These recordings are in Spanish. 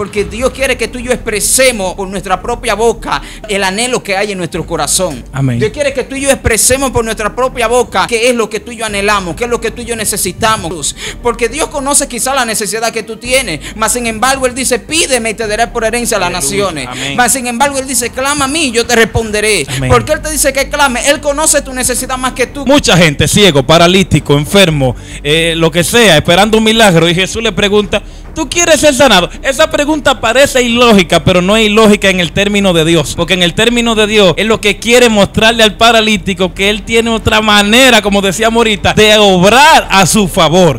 porque Dios quiere que tú y yo expresemos por nuestra propia boca el anhelo que hay en nuestro corazón. Amén. Dios quiere que tú y yo expresemos por nuestra propia boca qué es lo que tú y yo anhelamos, qué es lo que tú y yo necesitamos. Porque Dios conoce quizás la necesidad que tú tienes, mas sin embargo Él dice, pídeme y te daré por herencia a las naciones. Mas sin embargo Él dice, clama a mí y yo te responderé. Porque Él te dice que clame, Él conoce tu necesidad más que tú. Mucha gente ciego, paralítico, enfermo, eh, lo que sea, esperando un milagro y Jesús le pregunta, ¿Tú quieres ser sanado? Esa pregunta parece ilógica, pero no es ilógica en el término de Dios. Porque en el término de Dios es lo que quiere mostrarle al paralítico que él tiene otra manera, como decía Morita, de obrar a su favor.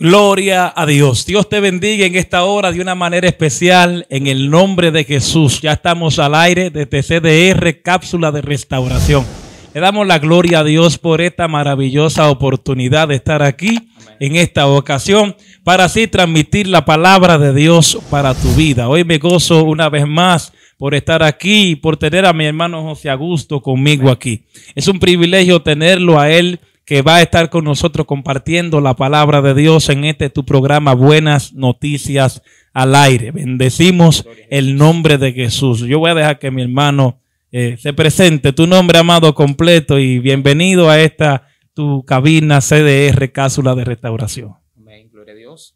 Gloria a Dios. Dios te bendiga en esta hora de una manera especial en el nombre de Jesús. Ya estamos al aire de TCDR Cápsula de Restauración. Le damos la gloria a Dios por esta maravillosa oportunidad de estar aquí en esta ocasión para así transmitir la palabra de Dios para tu vida. Hoy me gozo una vez más por estar aquí y por tener a mi hermano José Augusto conmigo aquí. Es un privilegio tenerlo a él que va a estar con nosotros compartiendo la palabra de Dios en este tu programa Buenas Noticias al Aire. Bendecimos el nombre de Jesús. Yo voy a dejar que mi hermano eh, se presente. Tu nombre, amado, completo y bienvenido a esta tu cabina CDR Cápsula de Restauración. Amén, gloria a Dios.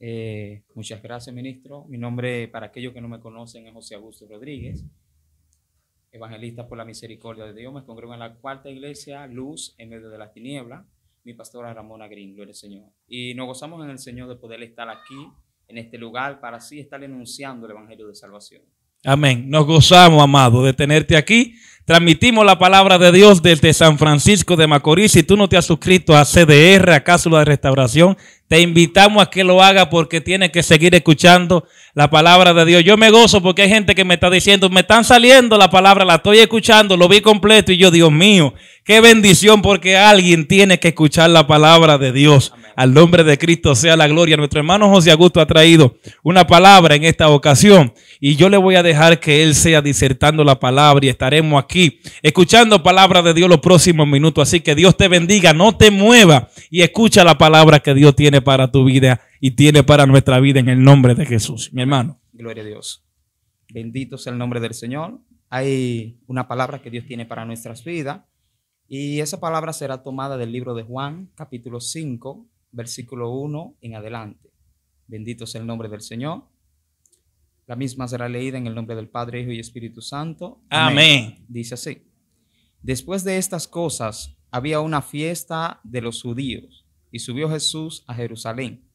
Eh, muchas gracias, ministro. Mi nombre, para aquellos que no me conocen, es José Augusto Rodríguez evangelista por la misericordia de Dios, me congrego en la cuarta iglesia, Luz en medio de las tinieblas, mi pastora Ramona Green, gloria al Señor. Y nos gozamos en el Señor de poder estar aquí, en este lugar, para así estar enunciando el Evangelio de Salvación. Amén. Nos gozamos, amado, de tenerte aquí. Transmitimos la palabra de Dios desde San Francisco de Macorís. Si tú no te has suscrito a CDR, a Cápsula de Restauración, te invitamos a que lo haga porque tienes que seguir escuchando la palabra de Dios. Yo me gozo porque hay gente que me está diciendo, me están saliendo la palabra, la estoy escuchando, lo vi completo y yo, Dios mío, qué bendición porque alguien tiene que escuchar la palabra de Dios. Al nombre de Cristo sea la gloria. Nuestro hermano José Augusto ha traído una palabra en esta ocasión y yo le voy a dejar que él sea disertando la palabra y estaremos aquí escuchando palabra de Dios los próximos minutos. Así que Dios te bendiga, no te mueva y escucha la palabra que Dios tiene para tu vida y tiene para nuestra vida en el nombre de Jesús. Mi hermano. Gloria a Dios. Bendito sea el nombre del Señor. Hay una palabra que Dios tiene para nuestras vidas. Y esa palabra será tomada del libro de Juan, capítulo 5, versículo 1 en adelante. Bendito es el nombre del Señor. La misma será leída en el nombre del Padre, Hijo y Espíritu Santo. Amén. Dice así. Después de estas cosas, había una fiesta de los judíos y subió Jesús a Jerusalén.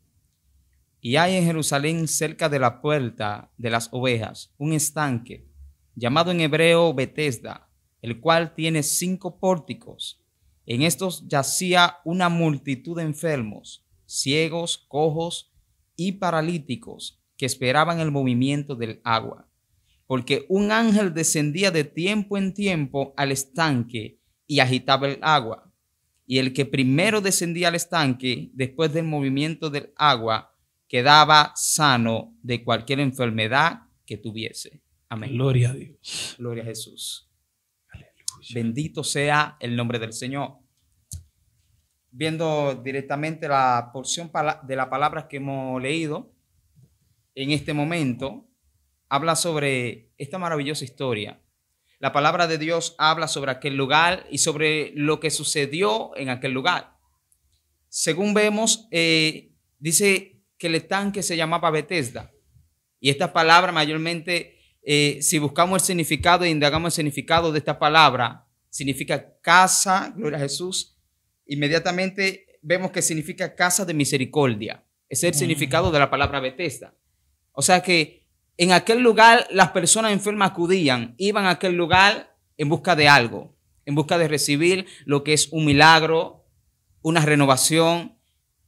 Y hay en Jerusalén, cerca de la puerta de las ovejas, un estanque llamado en hebreo Betesda, el cual tiene cinco pórticos en estos yacía una multitud de enfermos, ciegos, cojos y paralíticos que esperaban el movimiento del agua, porque un ángel descendía de tiempo en tiempo al estanque y agitaba el agua. Y el que primero descendía al estanque, después del movimiento del agua, quedaba sano de cualquier enfermedad que tuviese. Amén. Gloria a Dios. Gloria a Jesús. Bendito sea el nombre del Señor. Viendo directamente la porción de la palabra que hemos leído en este momento, habla sobre esta maravillosa historia. La palabra de Dios habla sobre aquel lugar y sobre lo que sucedió en aquel lugar. Según vemos, eh, dice que el tanque se llamaba Bethesda. Y esta palabra mayormente eh, si buscamos el significado e indagamos el significado de esta palabra, significa casa, gloria a Jesús, inmediatamente vemos que significa casa de misericordia. Ese es el mm. significado de la palabra Bethesda. O sea que en aquel lugar las personas enfermas acudían, iban a aquel lugar en busca de algo, en busca de recibir lo que es un milagro, una renovación.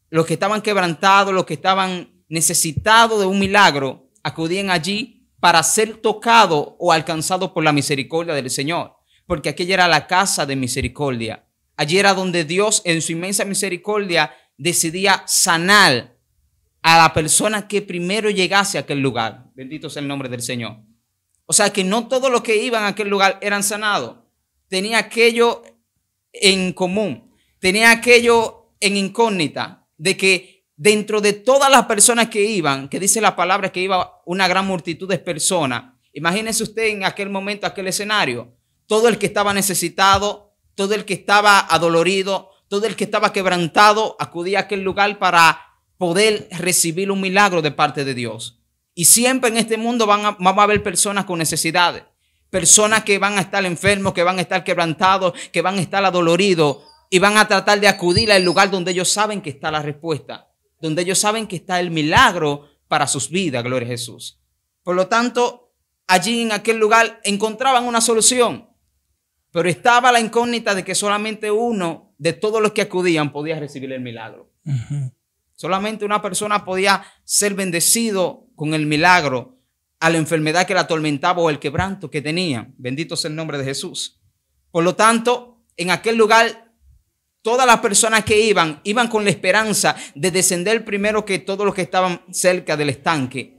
Los que estaban quebrantados, los que estaban necesitados de un milagro, acudían allí para ser tocado o alcanzado por la misericordia del Señor, porque aquella era la casa de misericordia. Allí era donde Dios en su inmensa misericordia decidía sanar a la persona que primero llegase a aquel lugar. Bendito sea el nombre del Señor. O sea que no todos los que iban a aquel lugar eran sanados. Tenía aquello en común, tenía aquello en incógnita, de que dentro de todas las personas que iban, que dice la palabra que iba una gran multitud de personas. Imagínense usted en aquel momento, aquel escenario, todo el que estaba necesitado, todo el que estaba adolorido, todo el que estaba quebrantado, acudía a aquel lugar para poder recibir un milagro de parte de Dios. Y siempre en este mundo van a, van a haber personas con necesidades, personas que van a estar enfermos, que van a estar quebrantados, que van a estar adoloridos y van a tratar de acudir al lugar donde ellos saben que está la respuesta donde ellos saben que está el milagro para sus vidas, gloria a Jesús. Por lo tanto, allí en aquel lugar encontraban una solución, pero estaba la incógnita de que solamente uno de todos los que acudían podía recibir el milagro. Solamente una persona podía ser bendecido con el milagro a la enfermedad que la atormentaba o el quebranto que tenía. Bendito sea el nombre de Jesús. Por lo tanto, en aquel lugar todas las personas que iban, iban con la esperanza de descender primero que todos los que estaban cerca del estanque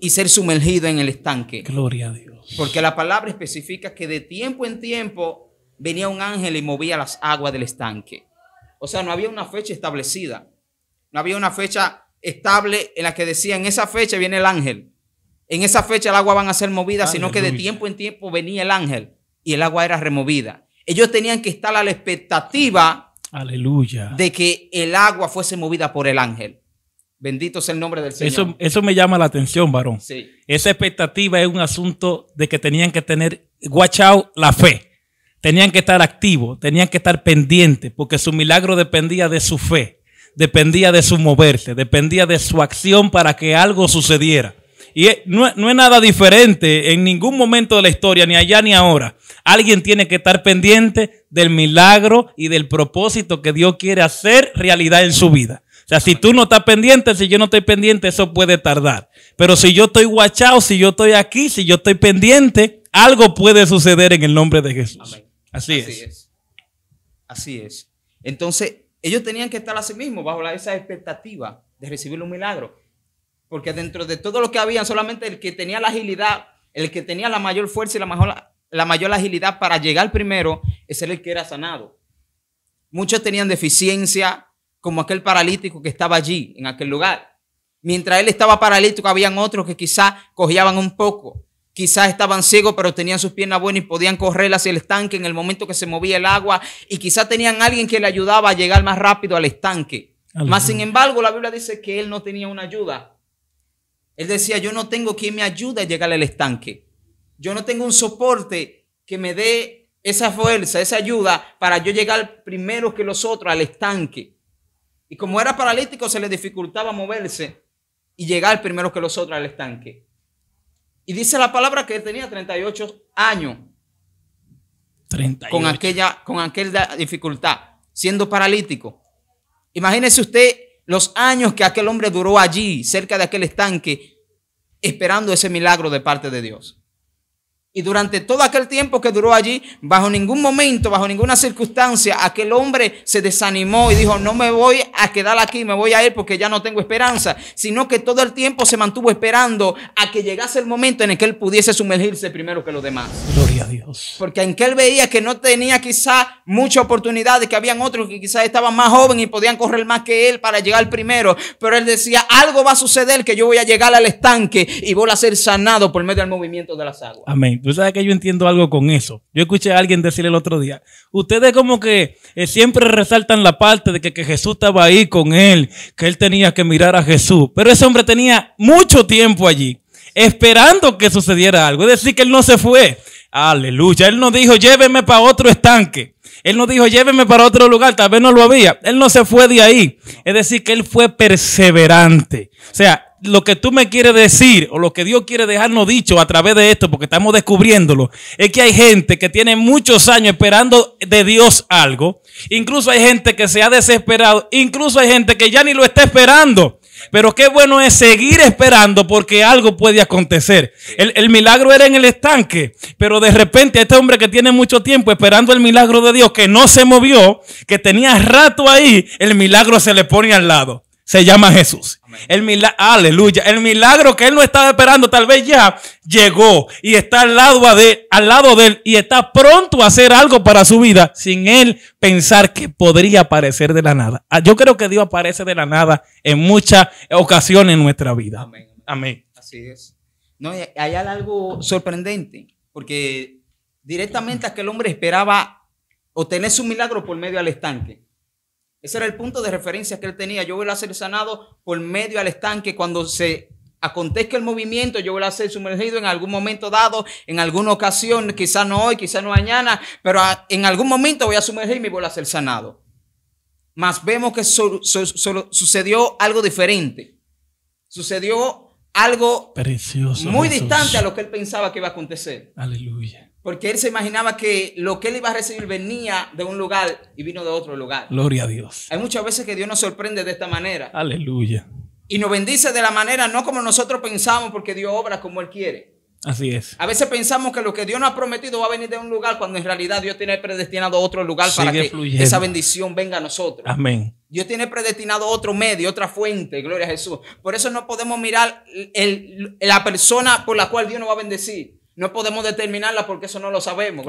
y ser sumergido en el estanque. Gloria a Dios. Porque la palabra especifica que de tiempo en tiempo venía un ángel y movía las aguas del estanque. O sea, no había una fecha establecida. No había una fecha estable en la que decía, en esa fecha viene el ángel. En esa fecha el agua van a ser movida, sino que de tiempo en tiempo venía el ángel y el agua era removida. Ellos tenían que estar a la expectativa Aleluya. De que el agua fuese movida por el ángel. Bendito es el nombre del Señor. Eso, me llama la atención, varón. Sí. Esa expectativa es un asunto de que tenían que tener, watch la fe. Tenían que estar activos, tenían que estar pendientes, porque su milagro dependía de su fe, dependía de su moverse, dependía de su acción para que algo sucediera. Y no, no es nada diferente en ningún momento de la historia, ni allá ni ahora. Alguien tiene que estar pendiente del milagro y del propósito que Dios quiere hacer realidad en su vida. O sea, si tú no estás pendiente, si yo no estoy pendiente, eso puede tardar. Pero si yo estoy guachado, si yo estoy aquí, si yo estoy pendiente, algo puede suceder en el nombre de Jesús. Así, así es. es. Así es. Entonces, ellos tenían que estar a sí mismos bajo esa expectativa de recibir un milagro. Porque dentro de todo lo que había, solamente el que tenía la agilidad, el que tenía la mayor fuerza y la mejor la mayor agilidad para llegar primero es el que era sanado. Muchos tenían deficiencia, como aquel paralítico que estaba allí, en aquel lugar. Mientras él estaba paralítico, habían otros que quizás cojeaban un poco, quizás estaban ciegos, pero tenían sus piernas buenas y podían correr hacia el estanque en el momento que se movía el agua, y quizás tenían alguien que le ayudaba a llegar más rápido al estanque. más sin embargo, la Biblia dice que él no tenía una ayuda. Él decía, yo no tengo quien me ayude a llegar al estanque yo no tengo un soporte que me dé esa fuerza, esa ayuda para yo llegar primero que los otros al estanque. Y como era paralítico, se le dificultaba moverse y llegar primero que los otros al estanque. Y dice la palabra que él tenía 38 años. 38. Con, aquella, con aquella dificultad, siendo paralítico. Imagínese usted los años que aquel hombre duró allí, cerca de aquel estanque, esperando ese milagro de parte de Dios. Y durante todo aquel tiempo que duró allí, bajo ningún momento, bajo ninguna circunstancia, aquel hombre se desanimó y dijo, no me voy a quedar aquí, me voy a ir porque ya no tengo esperanza, sino que todo el tiempo se mantuvo esperando a que llegase el momento en el que él pudiese sumergirse primero que los demás. Gloria a Dios. Porque en que él veía que no tenía quizá mucha oportunidad, que habían otros que quizás estaban más jóvenes y podían correr más que él para llegar primero, pero él decía, algo va a suceder que yo voy a llegar al estanque y voy a ser sanado por medio del movimiento de las aguas. Amén. Tú sabes que yo entiendo algo con eso. Yo escuché a alguien decir el otro día, ustedes como que eh, siempre resaltan la parte de que, que, Jesús estaba ahí con él, que él tenía que mirar a Jesús, pero ese hombre tenía mucho tiempo allí, esperando que sucediera algo. Es decir, que él no se fue. Aleluya. Él no dijo, lléveme para otro estanque. Él no dijo, lléveme para otro lugar, tal vez no lo había. Él no se fue de ahí. Es decir, que él fue perseverante. O sea, lo que tú me quieres decir o lo que Dios quiere dejarnos dicho a través de esto, porque estamos descubriéndolo, es que hay gente que tiene muchos años esperando de Dios algo. Incluso hay gente que se ha desesperado. Incluso hay gente que ya ni lo está esperando. Pero qué bueno es seguir esperando porque algo puede acontecer. El, el, milagro era en el estanque, pero de repente este hombre que tiene mucho tiempo esperando el milagro de Dios, que no se movió, que tenía rato ahí, el milagro se le pone al lado se llama Jesús. El aleluya. El milagro que él no estaba esperando, tal vez ya llegó y está al lado, de, al lado de él y está pronto a hacer algo para su vida sin él pensar que podría aparecer de la nada. Ah, yo creo que Dios aparece de la nada en muchas ocasiones en nuestra vida. Amén. Amén. Así es. No, hay algo sorprendente porque directamente aquel hombre esperaba obtener su milagro por medio del estanque. Ese era el punto de referencia que él tenía. Yo voy a ser sanado por medio al estanque cuando se acontezca el movimiento, yo voy a ser sumergido en algún momento dado, en alguna ocasión, quizá no hoy, quizá no mañana, pero en algún momento voy a sumergirme y voy a ser sanado. Mas vemos que sucedió algo diferente. Sucedió algo muy distante a lo que él pensaba que iba a acontecer. Aleluya. Porque él se imaginaba que lo que él iba a recibir venía de un lugar y vino de otro lugar. Gloria a Dios. Hay muchas veces que Dios nos sorprende de esta manera. Aleluya. Y nos bendice de la manera no como nosotros pensamos, porque Dios obra como Él quiere. Así es. A veces pensamos que lo que Dios nos ha prometido va a venir de un lugar, cuando en realidad Dios tiene predestinado otro lugar para que esa bendición venga a nosotros. Amén. Dios tiene predestinado otro medio, otra fuente, gloria a Jesús. Por eso no podemos mirar la persona por la cual Dios nos va a bendecir. No podemos determinarla porque eso no lo sabemos.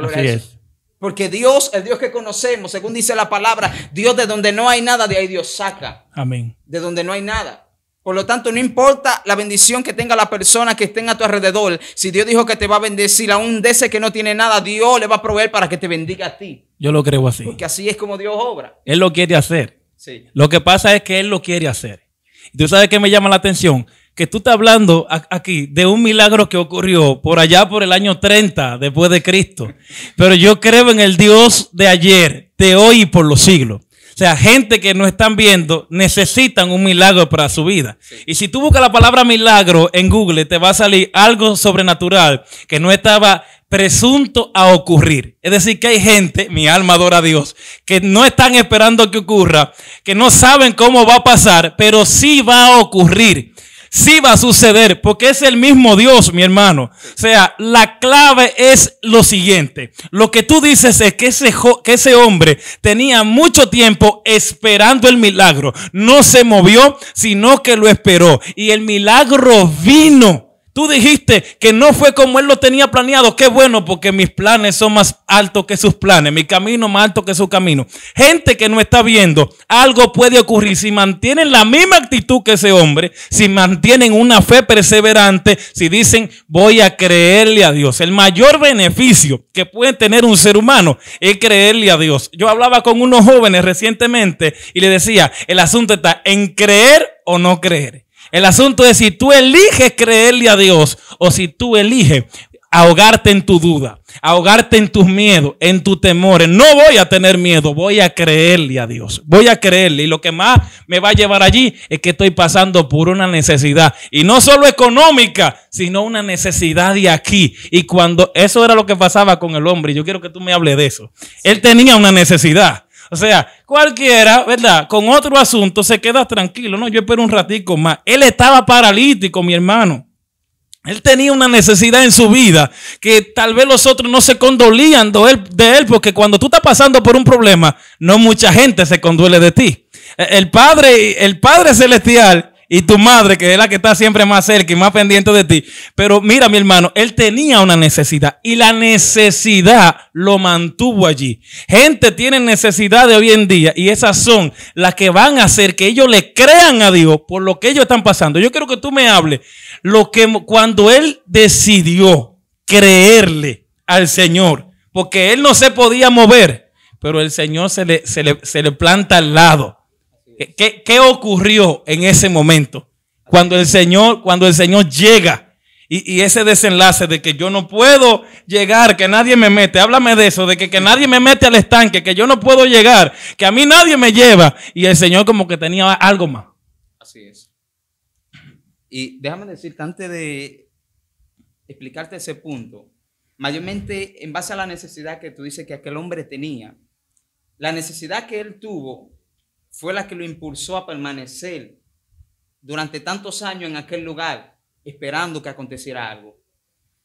Porque Dios, el Dios que conocemos, según dice la palabra, Dios de donde no hay nada, de ahí Dios saca. Amén. De donde no hay nada. Por lo tanto, no importa la bendición que tenga la persona que estén a tu alrededor. Si Dios dijo que te va a bendecir, aún de ese que no tiene nada, Dios le va a proveer para que te bendiga a ti. Yo lo creo así. Porque así es como Dios obra. Él lo quiere hacer. Sí. Lo que pasa es que Él lo quiere hacer. tú sabes qué me llama la atención, que tú estás hablando aquí de un milagro que ocurrió por allá por el año 30 después de Cristo. Pero yo creo en el Dios de ayer, de hoy y por los siglos. O sea, gente que no están viendo necesitan un milagro para su vida. Y si tú buscas la palabra milagro en Google, te va a salir algo sobrenatural que no estaba presunto a ocurrir. Es decir, que hay gente, mi alma adora a Dios, que no están esperando que ocurra, que no saben cómo va a pasar, pero sí va a ocurrir sí va a suceder, porque es el mismo Dios, mi hermano. O sea, la clave es lo siguiente. Lo que tú dices es que ese, que ese hombre tenía mucho tiempo esperando el milagro. No se movió, sino que lo esperó. Y el milagro vino. Tú dijiste que no fue como él lo tenía planeado. Qué bueno, porque mis planes son más altos que sus planes, mi camino más alto que su camino. Gente que no está viendo, algo puede ocurrir. Si mantienen la misma actitud que ese hombre, si mantienen una fe perseverante, si dicen, voy a creerle a Dios. El mayor beneficio que puede tener un ser humano es creerle a Dios. Yo hablaba con unos jóvenes recientemente y le decía, el asunto está en creer o no creer. El asunto es si tú eliges creerle a Dios o si tú eliges ahogarte en tu duda, ahogarte en tus miedos, en tus temores. No voy a tener miedo, voy a creerle a Dios, voy a creerle. Y lo que más me va a llevar allí es que estoy pasando por una necesidad, y no solo económica, sino una necesidad de aquí. Y cuando eso era lo que pasaba con el hombre, yo quiero que tú me hables de eso. Él tenía una necesidad. O sea, cualquiera, ¿verdad? Con otro asunto se queda tranquilo, ¿no? Yo espero un ratico más. Él estaba paralítico, mi hermano. Él tenía una necesidad en su vida que tal vez los otros no se condolían de él, de él, porque cuando tú estás pasando por un problema, no mucha gente se conduele de ti. E, el Padre, el Padre Celestial y tu madre, que es la que está siempre más cerca y más pendiente de ti. Pero mira, mi hermano, él tenía una necesidad y la necesidad lo mantuvo allí. Gente tiene necesidad de hoy en día y esas son las que van a hacer que ellos le crean a Dios por lo que ellos están pasando. Yo quiero que tú me hables lo que cuando él decidió creerle al Señor, porque él no se podía mover, pero el Señor se le, se le, se le planta al lado ¿Qué, ocurrió en ese momento? Cuando el Señor, cuando el Señor llega y, ese desenlace de que yo no puedo llegar, que nadie me mete, háblame de eso, de que, que nadie me mete al estanque, que yo no puedo llegar, que a mí nadie me lleva. Y el Señor como que tenía algo más. Así es. Y déjame decirte, antes de explicarte ese punto, mayormente en base a la necesidad que tú dices que aquel hombre tenía, la necesidad que él tuvo fue la que lo impulsó a permanecer durante tantos años en aquel lugar, esperando que aconteciera algo.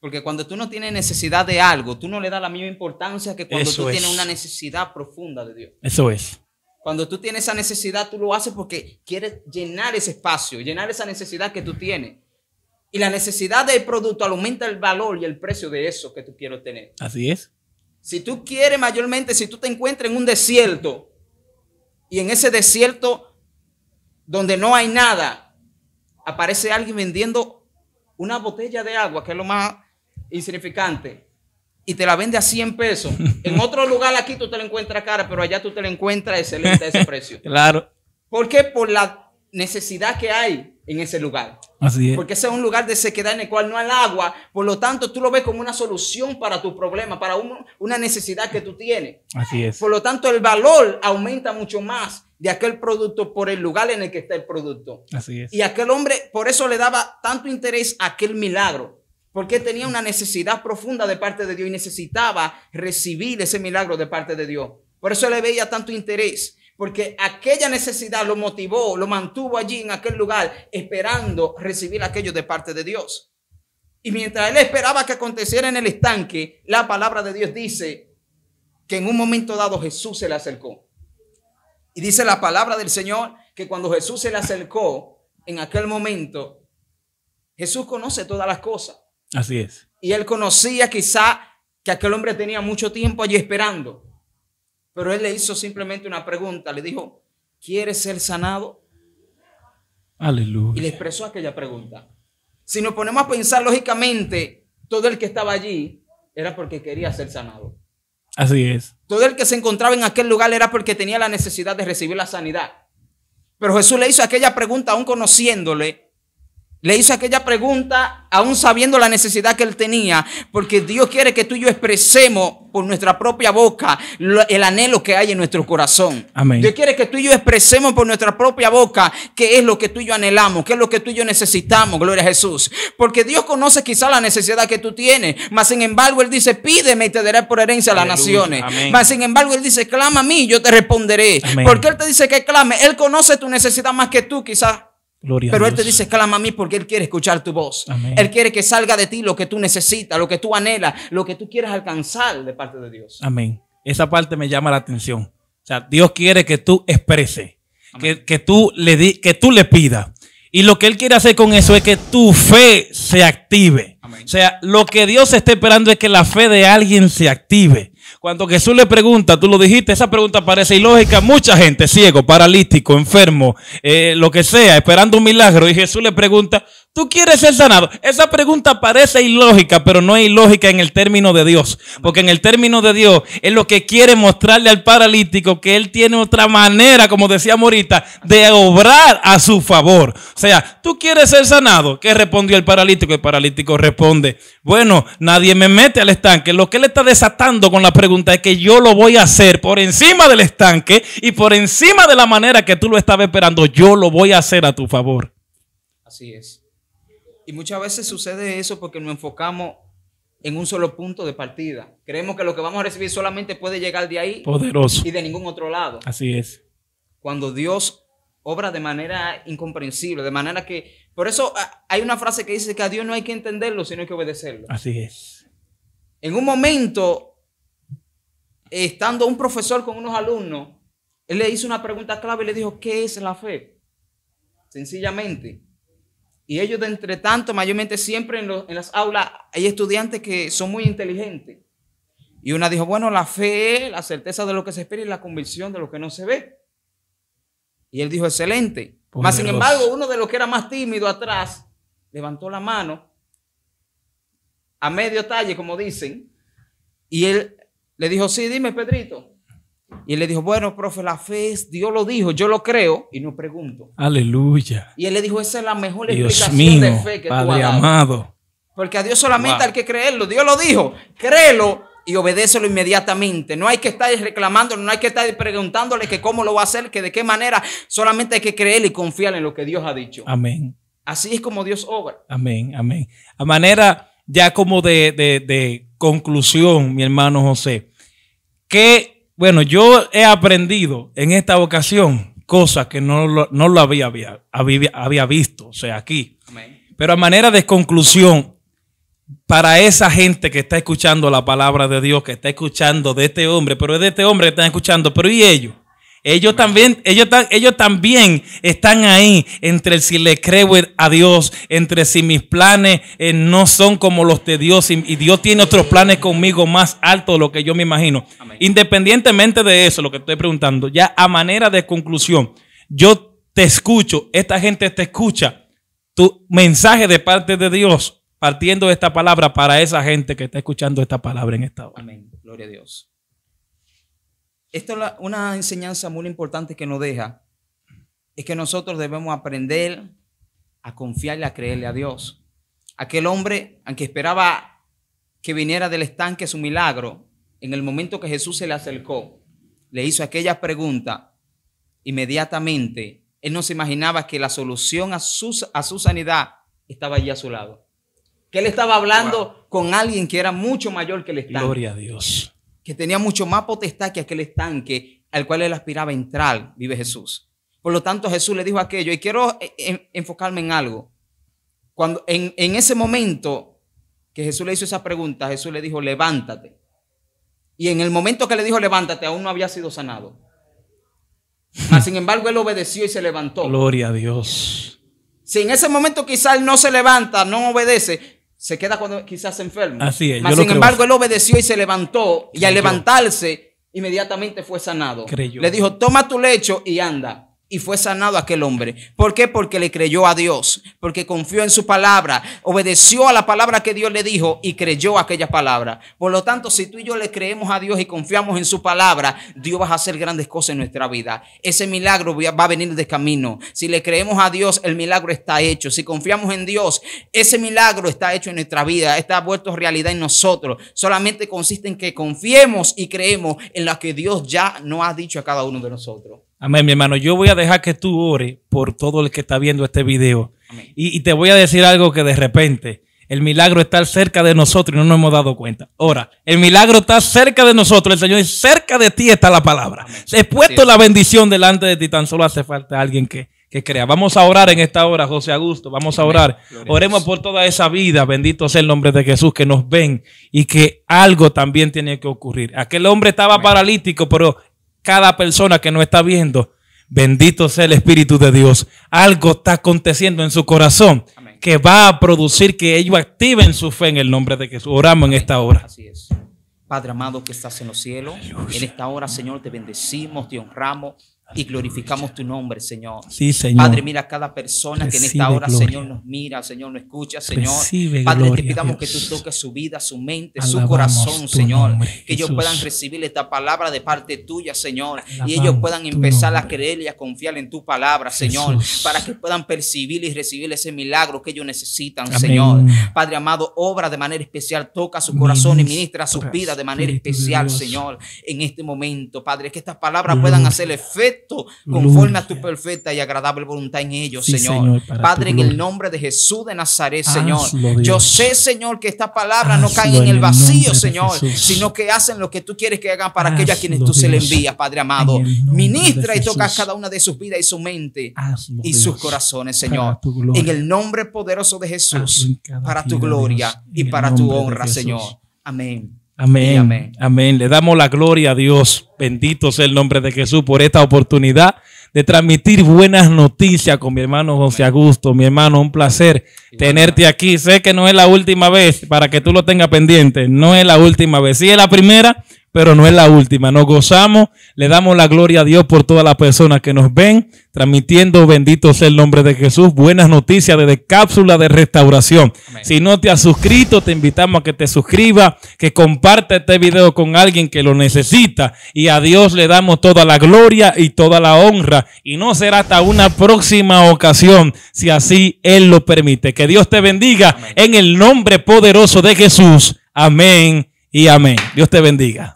Porque cuando tú no tienes necesidad de algo, tú no le das la misma importancia que cuando tú tienes una necesidad profunda de Dios. Eso es. Cuando tú tienes esa necesidad, tú lo haces porque quieres llenar ese espacio, llenar esa necesidad que tú tienes. Y la necesidad del producto aumenta el valor y el precio de eso que tú quieres tener. Así es. Si tú quieres mayormente, si tú te encuentras en un desierto y en ese desierto donde no hay nada, aparece alguien vendiendo una botella de agua, que es lo más insignificante, y te la vende a 100 pesos. En otro lugar aquí tú te la encuentras cara, pero allá tú te la encuentras excelente a ese precio. Claro. ¿Por qué? Por la necesidad que hay en ese lugar. Así Porque ese es un lugar de sequedad en el cual no hay agua, por lo tanto tú lo ves como una solución para tu problema, para una necesidad que tú tienes. Así es. Por lo tanto el valor aumenta mucho más de aquel producto por el lugar en el que está el producto. Así es. Y aquel hombre por eso le daba tanto interés a aquel milagro, porque tenía una necesidad profunda de parte de Dios y necesitaba recibir ese milagro de parte de Dios. Por eso le veía tanto interés porque aquella necesidad lo motivó, lo mantuvo allí en aquel lugar, esperando recibir aquello de parte de Dios. Y mientras él esperaba que aconteciera en el estanque, la palabra de Dios dice que en un momento dado Jesús se le acercó. Y dice la palabra del Señor que cuando Jesús se le acercó, en aquel momento, Jesús conoce todas las cosas. Así es. Y él conocía quizá que aquel hombre tenía mucho tiempo allí esperando. Pero él le hizo simplemente una pregunta, le dijo, ¿quieres ser sanado? Aleluya. Y le expresó aquella pregunta. Si nos ponemos a pensar lógicamente, todo el que estaba allí era porque quería ser sanado. Así es. Todo el que se encontraba en aquel lugar era porque tenía la necesidad de recibir la sanidad. Pero Jesús le hizo aquella pregunta aún conociéndole le hizo aquella pregunta aún sabiendo la necesidad que él tenía, porque Dios quiere que tú y yo expresemos por nuestra propia boca el anhelo que hay en nuestro corazón. Amén. Dios quiere que tú y yo expresemos por nuestra propia boca qué es lo que tú y yo anhelamos, qué es lo que tú y yo necesitamos, gloria a Jesús. Porque Dios conoce quizá la necesidad que tú tienes, mas sin embargo Él dice, pídeme y te daré por herencia a las naciones. Amén. Mas sin embargo Él dice, clama a mí, y yo te responderé. Porque Él te dice que clame, Él conoce tu necesidad más que tú quizás pero Él te dice, clama a mí porque Él quiere escuchar tu voz. Él quiere que salga de ti lo que tú necesitas, lo que tú anhelas, lo que tú quieres alcanzar de parte de Dios. Amén. Esa parte me llama la atención. O sea, Dios quiere que tú exprese, que, tú le di, que tú le pidas. Y lo que Él quiere hacer con eso es que tu fe se active. O sea, lo que Dios está esperando es que la fe de alguien se active. Cuando Jesús le pregunta, tú lo dijiste, esa pregunta parece ilógica. Mucha gente, ciego, paralítico, enfermo, eh, lo que sea, esperando un milagro. Y Jesús le pregunta, ¿Tú quieres ser sanado? Esa pregunta parece ilógica, pero no es ilógica en el término de Dios. Porque en el término de Dios es lo que quiere mostrarle al paralítico que él tiene otra manera, como decía Morita, de obrar a su favor. O sea, ¿tú quieres ser sanado? ¿Qué respondió el paralítico? El paralítico responde, bueno, nadie me mete al estanque. Lo que él está desatando con la pregunta es que yo lo voy a hacer por encima del estanque y por encima de la manera que tú lo estabas esperando. Yo lo voy a hacer a tu favor. Así es. Y muchas veces sucede eso porque nos enfocamos en un solo punto de partida. Creemos que lo que vamos a recibir solamente puede llegar de ahí. Poderoso. Y de ningún otro lado. Así es. Cuando Dios obra de manera incomprensible, de manera que... Por eso ah, hay una frase que dice que a Dios no hay que entenderlo, sino hay que obedecerlo. Así es. En un momento, estando un profesor con unos alumnos, él le hizo una pregunta clave y le dijo, ¿qué es la fe? Sencillamente. Y ellos, de entre tanto, mayormente siempre en, las aulas hay estudiantes que son muy inteligentes. Y una dijo, bueno, la fe la certeza de lo que se espera y la convicción de lo que no se ve. Y él dijo, excelente. Más sin embargo, uno de los que era más tímido atrás levantó la mano a medio talle, como dicen, y él le dijo, sí, dime, Pedrito. Y él le dijo, bueno, profe, la fe es, Dios lo dijo, yo lo creo y no pregunto. Aleluya. Y él le dijo, esa es la mejor explicación de fe que tú has Porque a Dios solamente hay que creerlo. Dios lo dijo, créelo y obedécelo inmediatamente. No hay que estar reclamando, no hay que estar preguntándole que cómo lo va a hacer, que de qué manera. Solamente hay que creer y confiar en lo que Dios ha dicho. Amén. Así es como Dios obra. Amén, amén. A manera ya como de, de, de conclusión, mi hermano José, ¿qué bueno, yo he aprendido en esta ocasión cosas que no lo, había, había, había, visto, o sea, aquí. Pero a manera de conclusión, para esa gente que está escuchando la palabra de Dios, que está escuchando de este hombre, pero es de este hombre que están escuchando, pero ¿y ellos? Ellos también, ellos, ellos también están ahí entre si le creo a Dios, entre si mis planes eh, no son como los de Dios y, Dios tiene otros planes conmigo más altos de lo que yo me imagino. Independientemente de eso, lo que estoy preguntando, ya a manera de conclusión, yo te escucho, esta gente te escucha, tu mensaje de parte de Dios partiendo de esta palabra para esa gente que está escuchando esta palabra en esta hora. Amén. Gloria a Dios esto es una enseñanza muy importante que nos deja, es que nosotros debemos aprender a confiar y a creerle a Dios. Aquel hombre, aunque esperaba que viniera del estanque su milagro, en el momento que Jesús se le acercó, le hizo aquella pregunta, inmediatamente él no se imaginaba que la solución a su, a su sanidad estaba allí a su lado. Que él estaba hablando con alguien que era mucho mayor que el estanque. Gloria a Dios que tenía mucho más potestad que aquel estanque al cual él aspiraba a entrar, vive Jesús. Por lo tanto, Jesús le dijo aquello, y quiero eh, eh, enfocarme en algo. Cuando en, ese momento que Jesús le hizo esa pregunta, Jesús le dijo, levántate. Y en el momento que le dijo, levántate, aún no había sido sanado. sin embargo, él obedeció y se levantó. Gloria a Dios. Si en ese momento quizás él no se levanta, no obedece, se queda cuando quizás enfermo. Así es. sin embargo, él obedeció y se levantó. Y al levantarse, inmediatamente fue sanado. Le dijo, toma tu lecho y anda y fue sanado aquel hombre. ¿Por qué? Porque le creyó a Dios, porque confió en su palabra, obedeció a la palabra que Dios le dijo y creyó aquella palabra. Por lo tanto, si tú y yo le creemos a Dios y confiamos en su palabra, Dios va a hacer grandes cosas en nuestra vida. Ese milagro va a venir de camino. Si le creemos a Dios, el milagro está hecho. Si confiamos en Dios, ese milagro está hecho en nuestra vida, está vuelto realidad en nosotros. Solamente consiste en que confiemos y creemos en lo que Dios ya nos ha dicho a cada uno de nosotros. Amén, mi hermano. Yo voy a dejar que tú ores por todo el que está viendo este video. Y, te voy a decir algo que de repente el milagro está cerca de nosotros y no nos hemos dado cuenta. Ahora, el milagro está cerca de nosotros. El Señor es cerca de ti está la palabra. Se He puesto la bendición delante de ti. Tan solo hace falta alguien que, que crea. Vamos a orar en esta hora, José Augusto. Vamos a orar. Oremos por toda esa vida. Bendito sea el nombre de Jesús que nos ven y que algo también tiene que ocurrir. Aquel hombre estaba paralítico, pero cada persona que no está viendo, bendito sea el Espíritu de Dios. Algo está aconteciendo en su corazón que va a producir que ellos activen su fe en el nombre de Jesús. Oramos en esta hora. Así es. Padre amado que estás en los cielos, en esta hora, Señor, te bendecimos, te honramos y glorificamos tu nombre, Señor. Sí, Señor. Padre, mira a cada persona que en esta hora, Señor, nos mira, Señor, nos escucha, Señor. Padre, te pidamos que tú toques su vida, su mente, su corazón, Señor. que ellos puedan recibir esta palabra de parte tuya, Señor. y ellos puedan empezar a creer y a confiar en tu palabra, Señor. Para que puedan percibir y recibir ese milagro que ellos necesitan, Señor. Padre amado, obra de manera especial, toca su corazón y ministra su vida de manera especial, Señor. En este momento, Padre, que estas palabras puedan hacer efecto conforme a tu perfecta y agradable voluntad en ellos, Señor. Padre, en el nombre de Jesús de Nazaret, Señor. yo sé, Señor, que esta palabra no cae en el vacío, Señor, sino que hacen lo que tú quieres que hagan para aquellos a quienes tú se le envías, Padre amado. Ministra y toca cada una de sus vidas y su mente y sus corazones, Señor. En el nombre poderoso de Jesús, para tu gloria y para tu honra, Señor. Amén. Amén. amén. Le damos la gloria a Dios. Bendito sea el nombre de Jesús por esta oportunidad de transmitir buenas noticias con mi hermano José Augusto. Mi hermano, un placer tenerte aquí. Sé que no es la última vez para que tú lo tengas pendiente. No es la última vez. Si es la primera, pero no es la última. Nos gozamos, le damos la gloria a Dios por todas las personas que nos ven, transmitiendo, bendito sea el nombre de Jesús, buenas noticias desde Cápsula de Restauración. Si no te has suscrito, te invitamos a que te suscribas, que comparte este video con alguien que lo necesita y a Dios le damos toda la gloria y toda la honra y no será hasta una próxima ocasión, si así Él lo permite. Que Dios te bendiga en el nombre poderoso de Jesús. Amén. Y amén. Dios te bendiga.